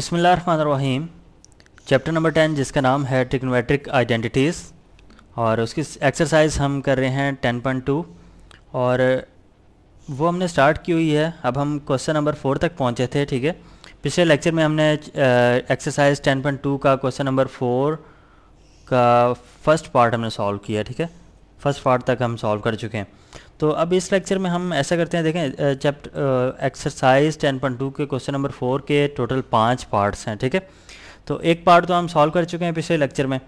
बसमीम chapter number ten जिसका नाम है टिक्नोमेट्रिक आइडेंटिटीज़ और उसकी एक्सरसाइज हम कर रहे हैं टेन पॉइंट टू और वो हमने स्टार्ट की हुई है अब हम क्वेश्चन नंबर फोर तक पहुंचे थे ठीक है पिछले लेक्चर में हमने एक्सरसाइज टेन पॉइंट टू का क्वेश्चन नंबर फोर का फर्स्ट पार्ट हमने सॉल्व किया ठीक है फर्स्ट पार्ट तक हम सॉल्व कर चुके हैं तो अब इस लेक्चर में हम ऐसा करते हैं देखें chapter exercise ten point two के क्वेश्चन नंबर फोर के टोटल पाँच पार्ट्स हैं ठीक है तो एक पार्ट तो हम सॉल्व कर चुके हैं पिछले लेक्चर में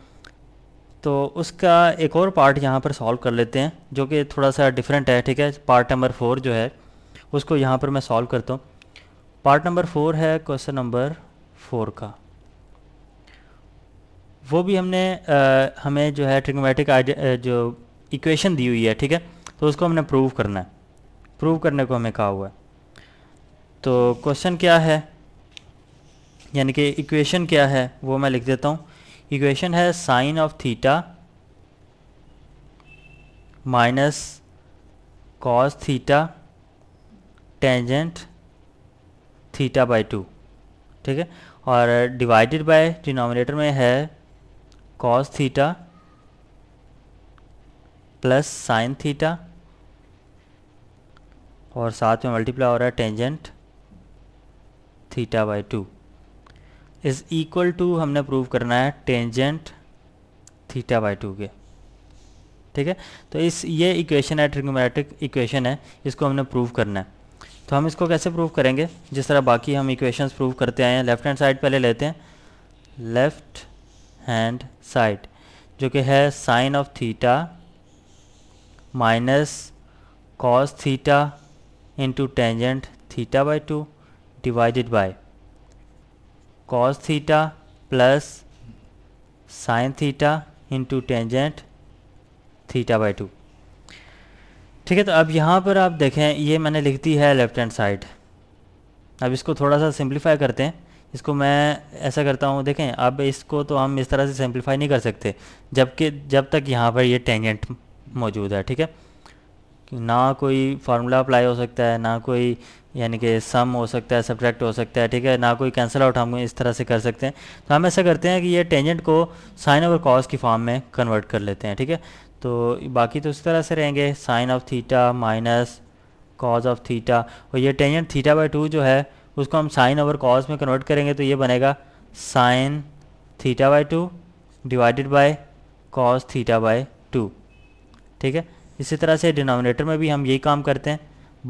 तो उसका एक और पार्ट यहाँ पर सॉल्व कर लेते हैं जो कि थोड़ा सा डिफरेंट है ठीक है पार्ट नंबर फोर जो है उसको यहाँ पर मैं सॉल्व करता हूँ पार्ट नंबर फोर है क्वेश्चन नंबर फोर का वो भी हमने आ, हमें जो है ट्रिग्नोमेट्रिक जो इक्वेशन दी हुई है ठीक है तो उसको हमने प्रूव करना है प्रूव करने को हमें कहा हुआ है तो क्वेश्चन क्या है यानी कि इक्वेशन क्या है वो मैं लिख देता हूँ इक्वेशन है sine of theta minus cos theta tangent theta by two ठीक है और डिवाइडेड बाय डिनोमिनेटर में है cos theta plus sine theta और साथ में मल्टीप्लाई हो रहा है tangent theta by two is equal to हमने प्रूव करना है टेंजेंट थीटा बाई टू के ठीक है तो इस ये इक्वेशन है ट्रिग्नोमेट्रिक इक्वेशन है इसको हमने प्रूव करना है तो हम इसको कैसे प्रूव करेंगे जिस तरह बाकी हम इक्वेशंस प्रूव करते आए हैं लेफ्ट हैंड साइड पहले लेते हैं लेफ्ट हैंड साइड जो कि है sine of theta minus cos theta into tangent theta by 2 divided by cos theta plus sin theta into tangent theta by 2 ठीक है तो अब यहाँ पर आप देखें ये मैंने लिख दी है लेफ्ट हैंड साइड अब इसको थोड़ा सा सिंप्लीफाई करते हैं इसको मैं ऐसा करता हूँ देखें अब इसको तो हम इस तरह से सिंप्लीफाई नहीं कर सकते जबकि जब तक यहाँ पर ये टेंजेंट मौजूद है ठीक है ना कोई फार्मूला अप्लाई हो सकता है ना कोई यानी कि सम हो सकता है सब्जेक्ट हो सकता है ठीक है ना कोई कैंसिल आउट हम इस तरह से कर सकते हैं तो हम ऐसा करते हैं कि ये टेंजेंट को साइन ओवर कॉस की फॉर्म में कन्वर्ट कर लेते हैं ठीक है तो बाकी तो इस तरह से रहेंगे sine of theta minus cos of theta और ये टेंजेंट थीटा बाई टू जो है उसको हम साइन ओवर कॉज में कन्वर्ट करेंगे तो ये बनेगा sine theta by two divided by cos theta by two ठीक है इसी तरह से डिनोमिनेटर में भी हम यही काम करते हैं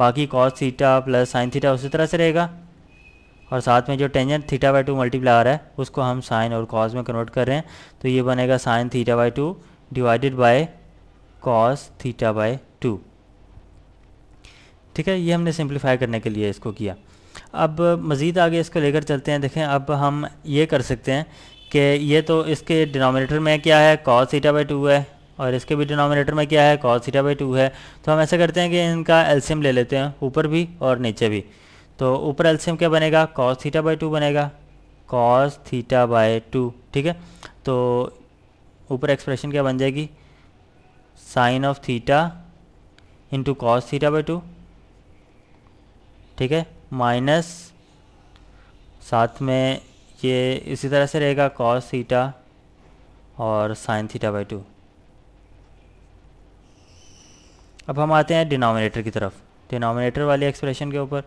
बाकी cos theta plus sine theta उसी तरह से रहेगा और साथ में जो tangent theta by two multiply आ रहा है उसको हम साइन और कॉस में कन्वर्ट कर रहे हैं तो ये बनेगा sine theta by two divided by cos theta by two ठीक है ये हमने सिंप्लीफाई करने के लिए इसको किया अब मज़ीद आगे इसको लेकर चलते हैं देखें अब हम ये कर सकते हैं कि ये तो इसके डिनोमिनेटर में क्या है कॉस थीटा बाई टू है और इसके भी डिनोमिनेटर में क्या है कॉस थीटा बाई टू है तो हम ऐसा करते हैं कि इनका एल्शियम ले लेते हैं ऊपर भी और नीचे भी तो ऊपर एल्सियम क्या बनेगा कॉस थीटा बाई टू बनेगा कॉस थीटा बाय टू ठीक है तो ऊपर एक्सप्रेशन क्या बन जाएगी sine of theta into cos theta by two ठीक है माइनस साथ में ये इसी तरह से रहेगा कॉस थीटा और साइन थीटा बाई टू अब हम आते हैं डिनोमिनेटर की तरफ डिनोमिनेटर वाली एक्सप्रेशन के ऊपर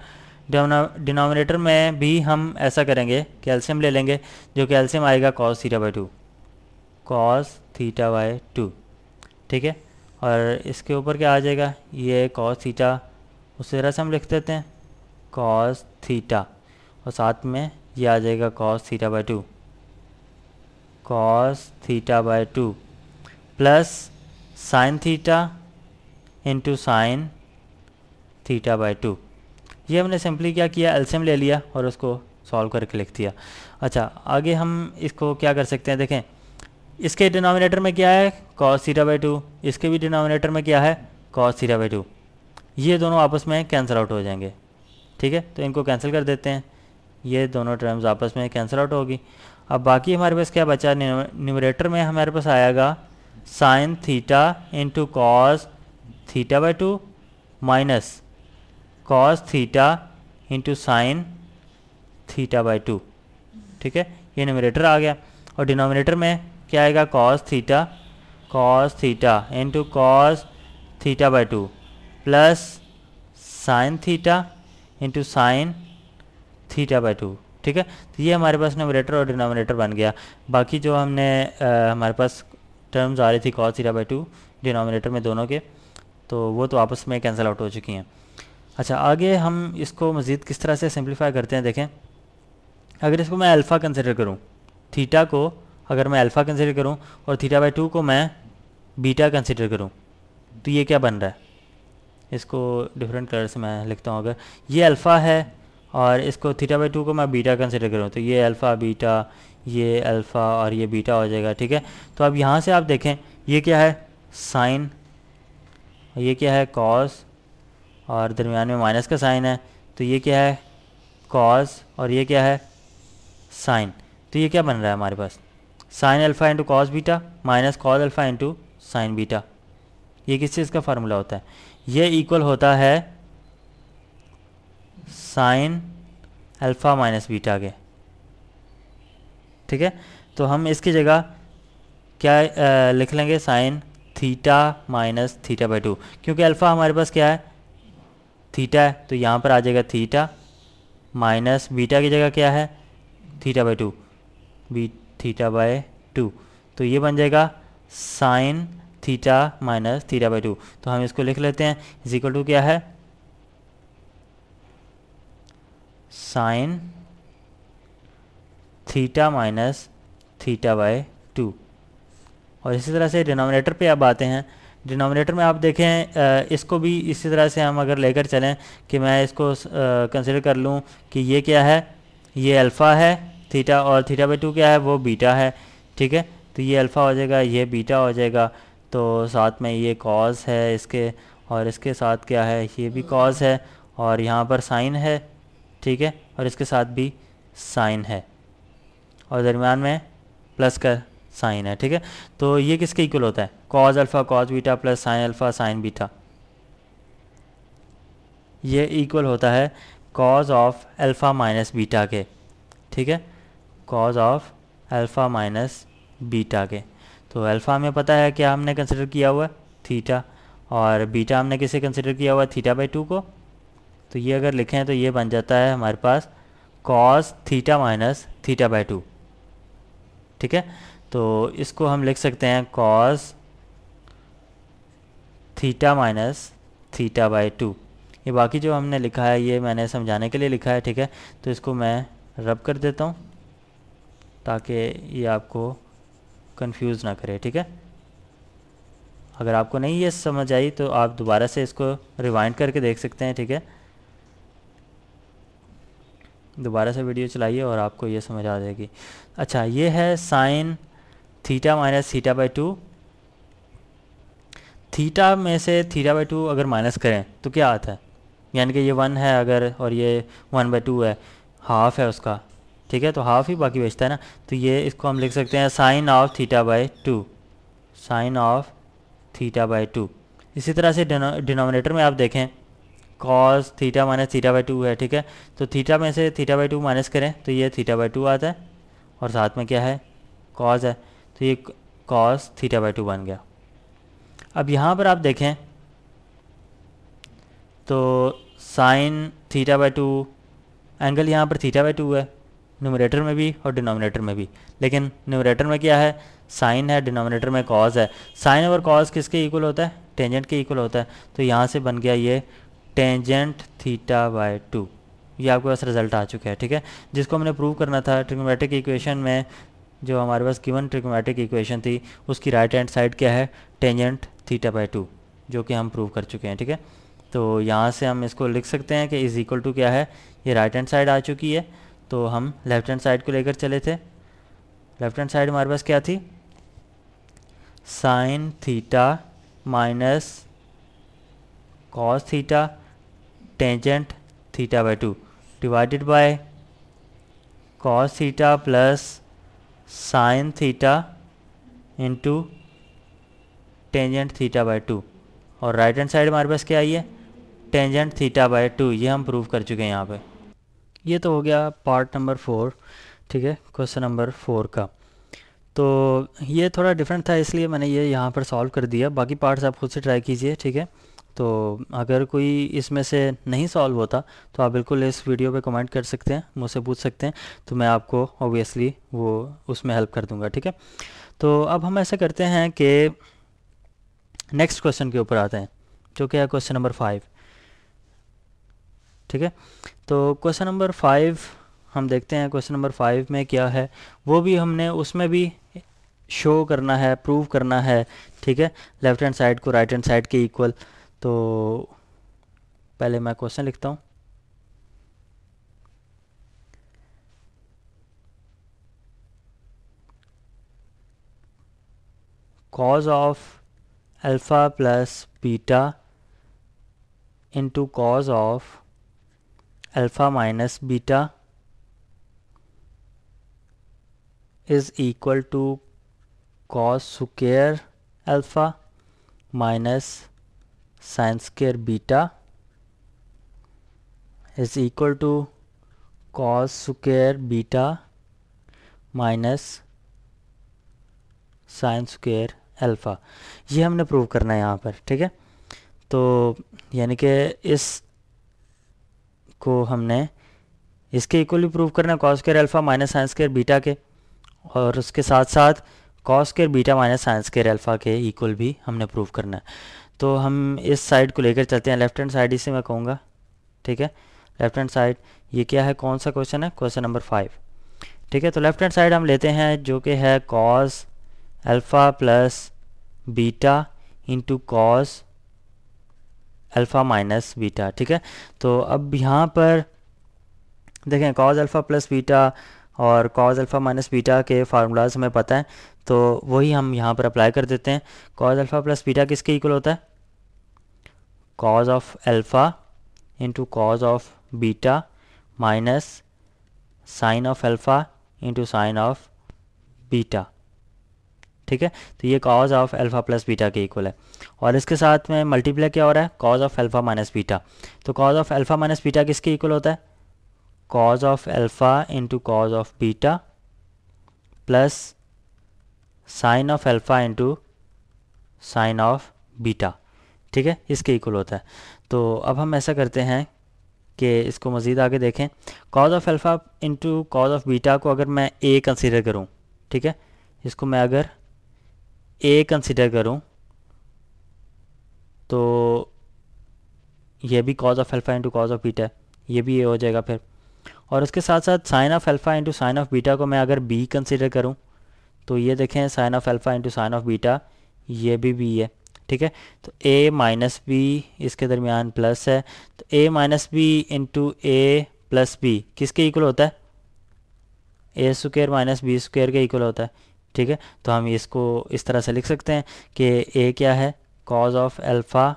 डिनोमिनेटर में भी हम ऐसा करेंगे कैल्शियम ले लेंगे जो कैल्शियम आएगा cos theta by two cos theta by two ठीक है और इसके ऊपर क्या आ जाएगा ये कॉस थीटा उस तरह से हम लिख देते हैं कॉस थीटा और साथ में ये आ जाएगा cos theta by two cos theta by two plus sine theta into sine theta by two ये हमने सिंपली क्या किया एल्सियम ले लिया और उसको सॉल्व करके लिख दिया अच्छा आगे हम इसको क्या कर सकते हैं देखें इसके डिनोमिनेटर में क्या है कॉस थीटा बाई टू इसके भी डिनोमिनेटर में क्या है कॉस थीटा बाई टू ये दोनों आपस में कैंसिल आउट हो जाएंगे ठीक है तो इनको कैंसिल कर देते हैं ये दोनों टर्म्स आपस में कैंसिल आउट होगी अब बाकी हमारे पास क्या बचा न्यूमरेटर में हमारे पास आएगा sine theta into cos theta by two minus cos theta into sine theta by two ठीक है ये न्यूमिनेटर आ गया और डिनोमिनेटर में क्या आएगा cos theta cos theta into cos theta by two plus sine theta into sine theta by two ठीक है तो ये हमारे पास नोमिनेटर और डिनोमिनेटर बन गया बाकी जो हमने आ, हमारे पास टर्म्स आ रही थी cos theta by two denominator में दोनों के तो वो तो आपस में कैंसिल आउट हो चुकी हैं अच्छा आगे हम इसको मज़ीद किस तरह से सिम्प्लीफाई करते हैं देखें अगर इसको मैं अल्फ़ा कंसिडर करूँ थीटा को अगर मैं अल्फ़ा कंसिडर करूँ और थीटा बाई टू को मैं बीटा कंसिडर करूँ तो ये क्या बन रहा है इसको डिफरेंट कलर से मैं लिखता हूँ अगर ये अल्फ़ा है और इसको थीटा बाई टू को मैं बीटा कंसिडर करूँ तो ये अल्फ़ा बीटा ये अल्फ़ा और ये बीटा हो जाएगा ठीक है तो अब यहाँ से आप देखें ये क्या है साइन और ये क्या है कॉस और दरमियान में माइनस का साइन है तो ये क्या है कॉस और ये क्या है साइन तो ये क्या बन रहा है हमारे पास sine alpha into cos beta minus cos alpha into sine beta ये किस चीज़ का फार्मूला होता है ये इक्वल होता है साइन अल्फ़ा माइनस बीटा के ठीक है तो हम इसकी जगह क्या आ, लिख लेंगे sine theta minus theta by two क्योंकि अल्फ़ा हमारे पास क्या है थीटा है तो यहाँ पर आ जाएगा थीटा माइनस बीटा की जगह क्या है theta by two B theta by two तो ये बन जाएगा sine theta minus theta by two तो हम इसको लिख लेते हैं इजिकल टू क्या है sine theta minus theta by two और इसी तरह से डिनोमिनेटर पे अब आते हैं डिनोमिनेटर में आप देखें इसको भी इसी तरह से हम अगर लेकर चलें कि मैं इसको कंसिडर कर लूँ कि ये क्या है ये अल्फ़ा है थीटा और थीटा बाई टू क्या है वो बीटा है ठीक है तो ये अल्फ़ा हो जाएगा ये बीटा हो जाएगा तो साथ में ये कॉज है इसके और इसके साथ क्या है ये भी कॉज है और यहाँ पर साइन है ठीक है और इसके साथ भी साइन है और दरमियान में प्लस का साइन है ठीक है तो ये किसके इक्वल होता है cos alpha cos beta plus sine alpha sine beta ये इक्वल होता है cos of alpha minus beta के ठीक है cos of alpha minus beta के तो अल्फ़ा हमें पता है क्या हमने कंसिडर किया हुआ है थीटा और बीटा हमने किसे कंसिडर किया हुआ है थीटा बाई टू को तो ये अगर लिखें तो ये बन जाता है हमारे पास cos theta minus theta by two ठीक है तो इसको हम लिख सकते हैं cos theta minus theta by two ये बाकी जो हमने लिखा है ये मैंने समझाने के लिए लिखा है ठीक है तो इसको मैं रब कर देता हूँ ताकि ये आपको कंफ्यूज ना करे ठीक है अगर आपको नहीं ये समझ आई तो आप दोबारा से इसको रिवाइंड करके देख सकते हैं ठीक है दोबारा से वीडियो चलाइए और आपको ये समझ आ जाएगी अच्छा ये है sine theta minus theta by two theta में से थीटा बाई टू अगर माइनस करें तो क्या आता है यानी कि ये वन है अगर और ये वन बाई टू है हाफ़ है उसका ठीक है तो हाफ़ ही बाकी बचता है ना तो ये इसको हम लिख सकते हैं sine of theta by two sine of theta by two इसी तरह से डिनोमिनेटर में आप देखें cos theta minus theta by two है ठीक है तो थीटा में से थीटा बाई टू माइनस करें तो ये थीटा बाई टू आता है और साथ में क्या है कॉज है तो ये कॉस थीटा बाई टू बन गया अब यहाँ पर आप देखें तो sine theta by two angle यहाँ पर थीटा बाई टू है न्यूमरेटर में भी और डिनोमिनेटर में भी लेकिन न्यूमरेटर में क्या है साइन है डिनोमिनेटर में कॉज है साइन और कॉज किसके इक्वल होता है टेंजेंट के इक्वल होता है तो यहाँ से बन गया ये टेंजेंट थीटा बाय टू ये आपके पास रिजल्ट आ चुका है ठीक है जिसको हमने प्रूव करना था ट्रिग्नोमेट्रिक इक्वेशन में जो हमारे पास गिवन ट्रिकोमेट्रिक इक्वेशन थी उसकी राइट हैंड साइड क्या है टेंजेंट थीटा बाई टू जो कि हम प्रूव कर चुके हैं ठीक है तो यहाँ से हम इसको लिख सकते हैं कि इज़ इक्वल टू क्या है ये राइट हैंड साइड आ चुकी है तो हम लेफ्ट हैंड साइड को लेकर चले थे लेफ्ट हैंड साइड हमारे पास क्या थी sine theta minus cos theta tangent theta by two divided by cos theta plus sine theta into tangent theta by two और राइट हैंड साइड हमारे पास क्या आई है टेंजेंट थीटा बाय टू ये हम प्रूव कर चुके हैं यहाँ पे ये तो हो गया पार्ट नंबर फोर ठीक है क्वेश्चन नंबर फोर का तो ये थोड़ा डिफरेंट था इसलिए मैंने ये यहाँ पर सॉल्व कर दिया बाकी पार्ट्स आप खुद से ट्राई कीजिए ठीक है तो अगर कोई इसमें से नहीं सॉल्व होता तो आप बिल्कुल इस वीडियो पे कमेंट कर सकते हैं मुझसे पूछ सकते हैं तो मैं आपको ऑब्वियसली वो उसमें हेल्प कर दूंगा ठीक है तो अब हम ऐसा करते हैं कि नेक्स्ट क्वेश्चन के ऊपर आते हैं जो कि है क्वेश्चन नंबर फाइव ठीक है तो क्वेश्चन नंबर फाइव हम देखते हैं क्वेश्चन नंबर फाइव में क्या है वो भी हमने उसमें भी शो करना है प्रूव करना है ठीक है लेफ्ट हैंड साइड को राइट हैंड साइड के इक्वल तो पहले मैं क्वेश्चन लिखता हूँ cos of alpha plus beta into cos of alpha minus beta is equal to cos square alpha minus sin square beta is equal to cos square beta minus sine square alpha ये हमने prove करना है यहाँ पर ठीक है तो यानी कि इस को हमने इसके इक्वली प्रूव करना है cos square alpha minus sine square beta के और उसके साथ साथ cos square beta minus sine square alpha के इक्वल भी हमने प्रूव करना है तो हम इस साइड को लेकर चलते हैं लेफ्ट हैंड साइड इसे मैं कहूँगा ठीक है लेफ्ट हैंड साइड ये क्या है कौन सा क्वेश्चन है क्वेश्चन नंबर फाइव ठीक है तो लेफ्ट हैंड साइड हम लेते हैं जो कि है cos alpha plus beta into cos alpha minus beta ठीक है तो अब यहाँ पर देखें कॉज अल्फ़ा प्लस बीटा और कॉज अल्फ़ा माइनस बीटा के फार्मूलाज हमें पता है तो वही हम यहाँ पर अप्लाई कर देते हैं कॉज अल्फ़ा प्लस बीटा किसके इक्वल होता है cos of alpha into cos of beta minus sine of alpha into sine of beta ठीक है तो ये cos of alpha plus beta के इक्वल है और इसके साथ में मल्टीप्लाई क्या हो रहा है cos of alpha minus beta तो cos of alpha minus beta किसके इक्वल होता है cos of alpha into cos of beta plus sine of alpha into sine of beta ठीक है इसके इक्वल होता है तो अब हम ऐसा करते हैं कि इसको मज़ीद आगे देखें cos of alpha into cos of beta को अगर मैं ए कंसिडर करूं ठीक है इसको मैं अगर ए कंसिडर करूं तो ये भी cos of alpha into cos of beta ये भी ए हो जाएगा फिर और उसके साथ साथ sine of alpha into sine of beta को मैं अगर बी कंसिडर करूँ तो ये देखें sine of alpha into sine of beta ये भी बी है ठीक है तो ए माइनस बी इसके दरमियान प्लस है तो A minus B into A plus B किसके इक्वल होता है A square minus B square के इक्वल होता है ठीक है तो हम इसको इस तरह से लिख सकते हैं कि ए क्या है cos of alpha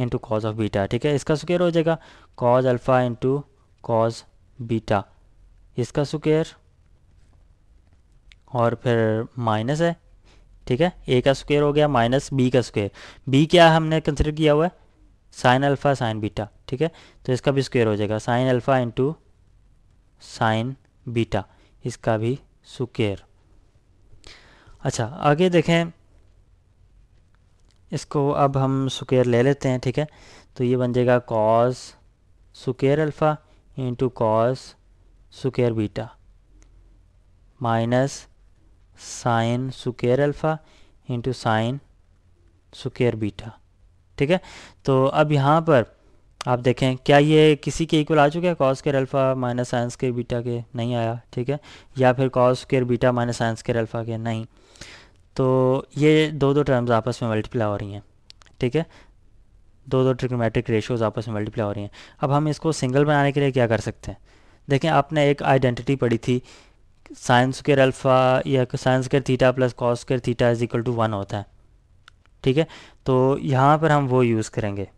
into cos of beta ठीक है इसका स्क्र हो जाएगा cos alpha into cos beta इसका स्क्वायर और फिर माइनस है ठीक है ए का स्क्वायर हो गया माइनस बी का स्क्वेयर बी क्या हमने कंसिडर किया हुआ है साइन अल्फ़ा साइन बीटा ठीक है तो इसका भी स्क्वेयर हो जाएगा sine alpha into sine beta इसका भी स्क्वायर अच्छा आगे देखें इसको अब हम स्क्वायर ले लेते हैं ठीक है तो ये बन जाएगा cos square alpha into cos square beta minus sine square alpha into sine square beta ठीक है तो अब यहाँ पर आप देखें क्या ये किसी के इक्वल आ चुका है cos square alpha minus sine के बीटा के नहीं आया ठीक है या फिर cos square beta minus sine square alpha के नहीं तो ये दो दो टर्म्स आपस में मल्टीप्लाई हो रही हैं ठीक है दो दो ट्रिकोमेट्रिक रेशियोज आपस में मल्टीप्लाई हो रही हैं अब हम इसको सिंगल बनाने के लिए क्या कर सकते हैं देखें आपने एक आइडेंटिटी पढ़ी थी साइंस केयर अल्फ़ा या sine square theta plus cos के theta is equal to one होता है ठीक है तो यहाँ पर हम वो यूज़ करेंगे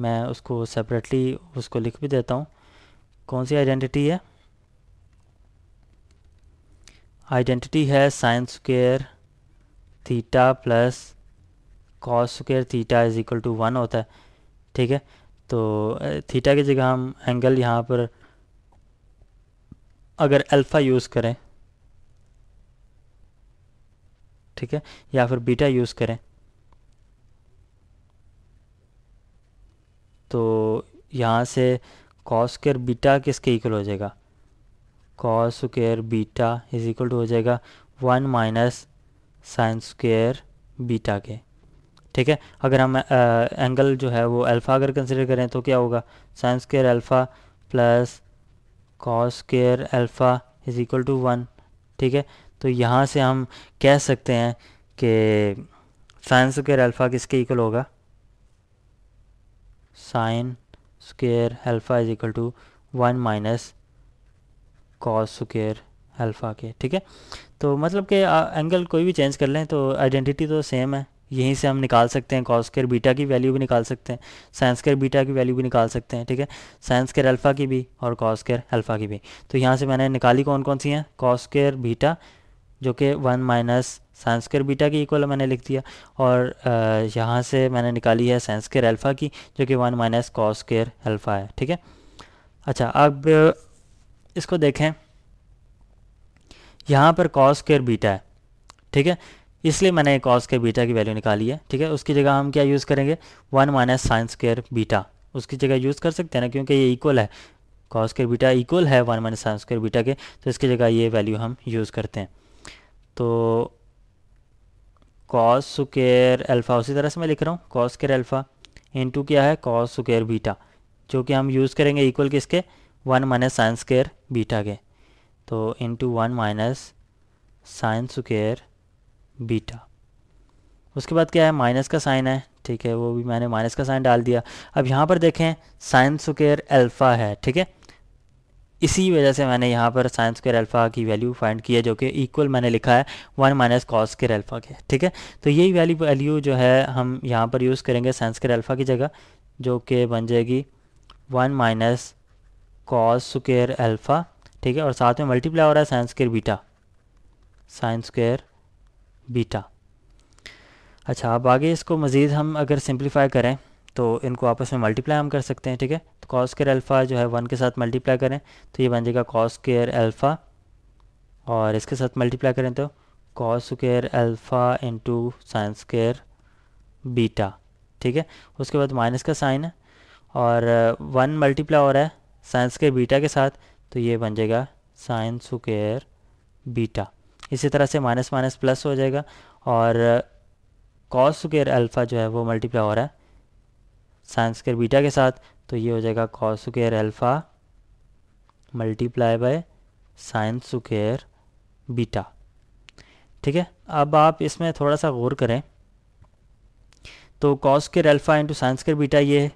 मैं उसको सेपरेटली उसको लिख भी देता हूँ कौन सी आइडेंटिटी है आइडेंटिटी है sine square theta plus cos square theta is equal to one होता है ठीक है तो थीटा की जगह हम एंगल यहाँ पर अगर अल्फ़ा यूज़ करें ठीक है या फिर बीटा यूज़ करें तो यहाँ से कॉस स्क्र बीटा किसके इक्वल हो जाएगा cos square beta is equal to हो जाएगा one minus sine square beta के ठीक है अगर हम आ, एंगल जो है वो अल्फ़ा अगर कंसिडर करें तो क्या होगा sine square alpha plus cos square alpha is equal to one ठीक है तो यहाँ से हम कह सकते हैं कि साइन स्केयर अल्फ़ा किसके इक्वल होगा sine square alpha is equal to one minus cos square alpha के ठीक है तो मतलब कि एंगल कोई भी चेंज कर लें तो आइडेंटिटी तो सेम है यहीं से हम निकाल सकते हैं कॉस केयर बीटा की वैल्यू भी निकाल सकते हैं साइंस केयर बीटा की वैल्यू भी निकाल सकते हैं ठीक है साइंस केयर अल्फ़ा की भी और कॉस केयर अल्फ़ा की भी तो यहाँ से मैंने निकाली कौन कौन सी हैं कॉस केयर बीटा जो कि one minus sine square beta की इक्वल मैंने लिख दिया और यहाँ से मैंने निकाली है साइंस केयर अल्फ़ा की जो कि one minus cos square alpha है ठीक है अच्छा अब इसको देखें यहाँ पर कॉस केयर बीटा है ठीक है इसलिए मैंने कॉस के बीटा की वैल्यू निकाली है ठीक है उसकी जगह हम क्या यूज़ करेंगे one minus sine square beta उसकी जगह यूज़ कर सकते हैं ना क्योंकि ये इक्वल है कॉस के बीटा इक्वल है one minus sine square beta के तो इसकी जगह ये वैल्यू हम यूज़ करते हैं तो कॉस सुकेयर अल्फ़ा उसी तरह से मैं लिख रहा हूँ कॉस केयर अल्फ़ा इनटू क्या है कॉस सुकेयर बीटा जो कि हम यूज़ करेंगे इक्वल किसके one minus sine square beta के तो into one minus sine square beta उसके बाद क्या है माइनस का साइन है ठीक है वो भी मैंने माइनस का साइन डाल दिया अब यहाँ पर देखें साइन स्क्र अल्फ़ा है ठीक है इसी वजह से मैंने यहाँ पर साइन स्क्र अल्फ़ा की वैल्यू फाइंड की है जो कि इक्वल मैंने लिखा है one minus cos square alpha के ठीक है तो यही वैल्यू वैल्यू जो है हम यहाँ पर यूज़ करेंगे साइन स्क्र अल्फ़ा की जगह जो कि बन जाएगी one minus cos square alpha ठीक है और साथ में मल्टीप्लाई हो रहा है sine square beta sine square beta अच्छा अब आगे इसको मज़ीद हम अगर सिंप्लीफाई करें तो इनको आपस में मल्टीप्लाई हम कर सकते हैं ठीक है तो कॉस केयर अल्फ़ा जो है वन के साथ मल्टीप्लाई करें तो ये बन जाएगा कॉस केयर अल्फ़ा और इसके साथ मल्टीप्लाई करें तो cos square alpha into sine square beta ठीक है उसके बाद माइनस का साइन है और वन मल्टीप्लाई हो रहा है साइंस केयर बीटा के साथ तो ये बन जाएगा साइंस केयर बीटा इसी तरह से माइनस माइनस प्लस हो जाएगा और कॉस स्क्र अल्फ़ा जो है वो मल्टीप्लाई हो रहा है साइंस स्क्र बीटा के साथ तो ये हो जाएगा cos square alpha multiply by sine square beta ठीक है अब आप इसमें थोड़ा सा गौर करें तो कॉस के अल्फ़ा इंटू साइंस के बीटा ये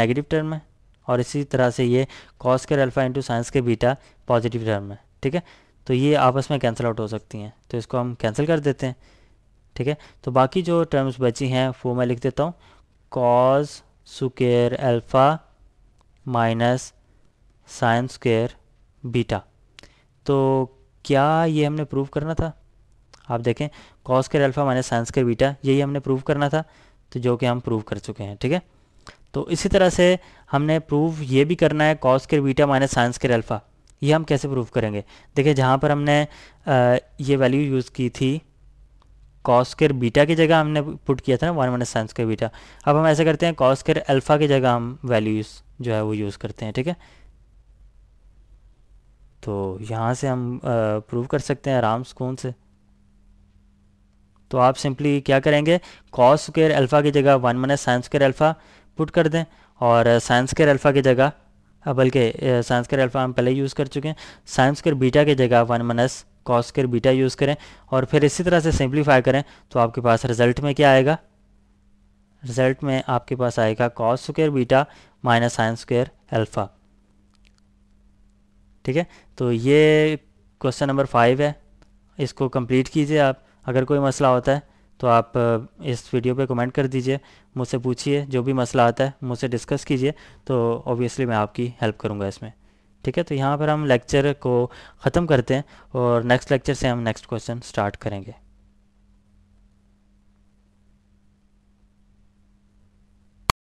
नेगेटिव टर्म है और इसी तरह से ये कॉस के अल्फ़ा इंटू साइंस के बीटा पॉजिटिव टर्म है ठीक है तो ये आपस में कैंसिल आउट हो सकती हैं तो इसको हम कैंसिल कर देते हैं ठीक है तो बाकी जो टर्म्स बची हैं वो मैं लिख देता हूँ cos square alpha minus sine square beta तो क्या ये हमने प्रूव करना था आप देखें कॉस के अल्फ़ा माइनस साइंस के बीटा यही हमने प्रूव करना था तो जो कि हम प्रूव कर चुके हैं ठीक है तो इसी तरह से हमने प्रूव ये भी करना है कॉस के बीटा माइनस साइंस के अल्फ़ा ये हम कैसे प्रूव करेंगे देखिए जहाँ पर हमने आ, ये वैल्यू यूज़ की थी कॉस केयर बीटा की जगह हमने पुट किया था ना one minus sine square beta अब हम ऐसे करते हैं कॉस केयर अल्फ़ा की जगह हम वैल्यूज़ जो है वो यूज़ करते हैं ठीक है तो यहाँ से हम प्रूव कर सकते हैं आराम सुकून से तो आप सिंपली क्या करेंगे कॉस स्केयर अल्फ़ा की जगह one minus sine square alpha put कर दें और साइंस के अल्फ़ा की जगह हाँ, बल्कि साइंस केयर अल्फा हम पहले यूज़ कर चुके हैं साइंस केयर बीटा की जगह वन मनस कॉस केयर बीटा यूज़ करें और फिर इसी तरह से सिंप्लीफाई करें तो आपके पास रिजल्ट में क्या आएगा रिजल्ट में आपके पास आएगा cos square beta minus sine square alpha ठीक है तो ये क्वेश्चन नंबर फाइव है इसको कंप्लीट कीजिए आप अगर कोई मसला होता है तो आप इस वीडियो पे कमेंट कर दीजिए मुझसे पूछिए जो भी मसला आता है मुझसे डिस्कस कीजिए तो ऑब्वियसली मैं आपकी हेल्प करूँगा इसमें ठीक है तो यहाँ पर हम लेक्चर को ख़त्म करते हैं और नेक्स्ट लेक्चर से हम नेक्स्ट क्वेश्चन स्टार्ट करेंगे